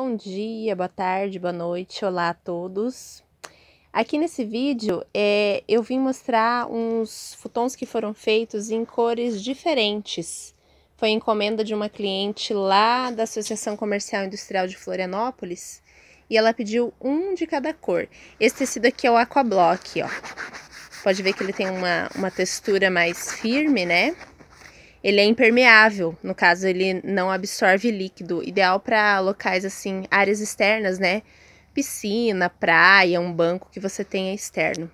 Bom dia, boa tarde, boa noite, olá a todos. Aqui nesse vídeo é, eu vim mostrar uns futons que foram feitos em cores diferentes. Foi encomenda de uma cliente lá da Associação Comercial Industrial de Florianópolis e ela pediu um de cada cor. Esse tecido aqui é o Aquablock, ó. Pode ver que ele tem uma, uma textura mais firme, né? ele é impermeável, no caso ele não absorve líquido, ideal para locais assim, áreas externas, né? Piscina, praia, um banco que você tenha externo.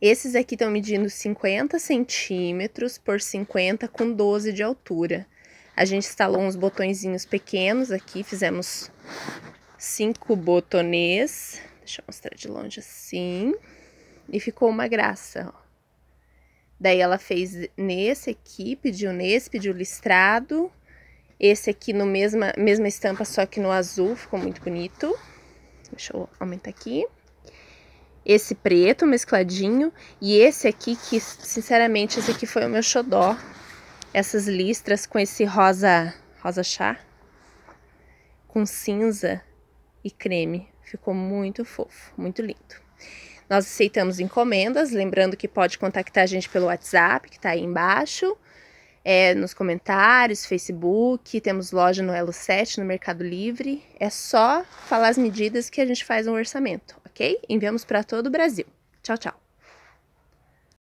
Esses aqui estão medindo 50 centímetros por 50 com 12 de altura. A gente instalou uns botõezinhos pequenos aqui, fizemos cinco botonês. Deixa eu mostrar de longe assim. E ficou uma graça, ó. Daí ela fez nesse aqui, pediu nesse, pediu listrado. Esse aqui no mesma, mesma estampa, só que no azul, ficou muito bonito. Deixa eu aumentar aqui. Esse preto mescladinho e esse aqui que, sinceramente, esse aqui foi o meu xodó. Essas listras com esse rosa, rosa chá, com cinza e creme. Ficou muito fofo, muito lindo. Nós aceitamos encomendas, lembrando que pode contactar a gente pelo WhatsApp, que está aí embaixo, é, nos comentários, Facebook, temos loja no Elo 7, no Mercado Livre. É só falar as medidas que a gente faz um orçamento, ok? Enviamos para todo o Brasil. Tchau, tchau.